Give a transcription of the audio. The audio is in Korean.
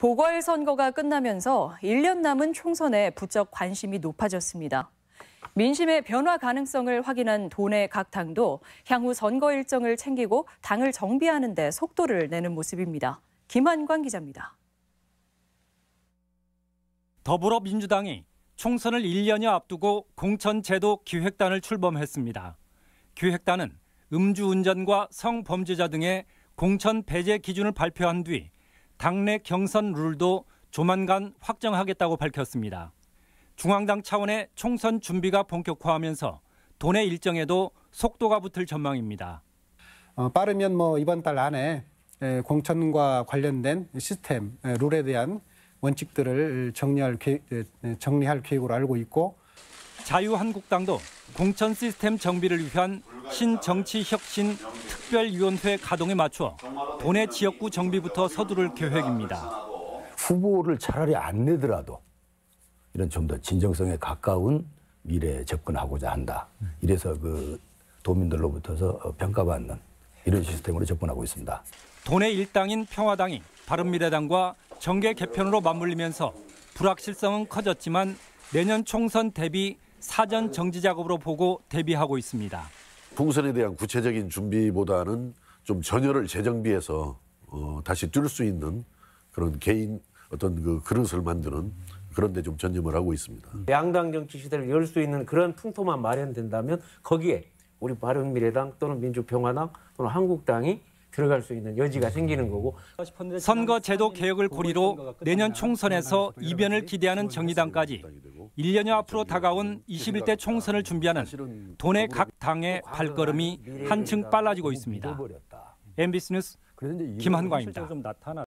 보궐선거가 끝나면서 1년 남은 총선에 부쩍 관심이 높아졌습니다. 민심의 변화 가능성을 확인한 도내 각 당도 향후 선거 일정을 챙기고 당을 정비하는 데 속도를 내는 모습입니다. 김한관 기자입니다. 더불어민주당이 총선을 1년여 앞두고 공천제도 기획단을 출범했습니다. 기획단은 음주운전과 성범죄자 등의 공천 배제 기준을 발표한 뒤 당내 경선 룰도 조만간 확정하겠다고 밝혔습니다. 중앙당 차원의 총선 준비가 본격화하면서 돈의 일정에도 속도가 붙을 전망입니다. 어, 빠르면 뭐 이번 달 안에 공천과 관련된 시스템 룰에 대한 원칙들을 정리할 정리할 계획으로 알고 있고 자유한국당도 공천 시스템 정비를 위한 신정치혁신 특별위원회 가동에 맞춰 도내 지역구 정비부터 서두를 계획입니다. 후보를 차라리 안 내더라도 이런 좀더 진정성에 가까운 미래에 접근하고자 한다. 이래서 그 도민들로부터서 어, 평가받는 이런 시스템으로 접근하고 있습니다. 돈의 일당인 평화당이 바른미래당과 정계 개편으로 맞물리면서 불확실성은 커졌지만 내년 총선 대비 사전 정지 작업으로 보고 대비하고 있습니다. 풍선에 대한 구체적인 준비보다는 좀 전열을 재정비해서 어, 다시 뛸 수 있는 그런 개인 어떤 그 그릇을 만드는 그런 데 좀 전념을 하고 있습니다. 양당 정치 시대를 열 수 있는 그런 풍토만 마련된다면 거기에 우리 바른미래당 또는 민주평화당 또는 한국당이 들어갈 수 있는 여지가 생기는 거고 선거 제도 개혁을 고리로 내년 총선에서 이변을 기대하는 정의당까지 1년여 앞으로 다가온 21대 총선을 준비하는 돈의 각 당의 발걸음이 한층 빨라지고 있습니다. 음. MBC 뉴스 김한광입니다.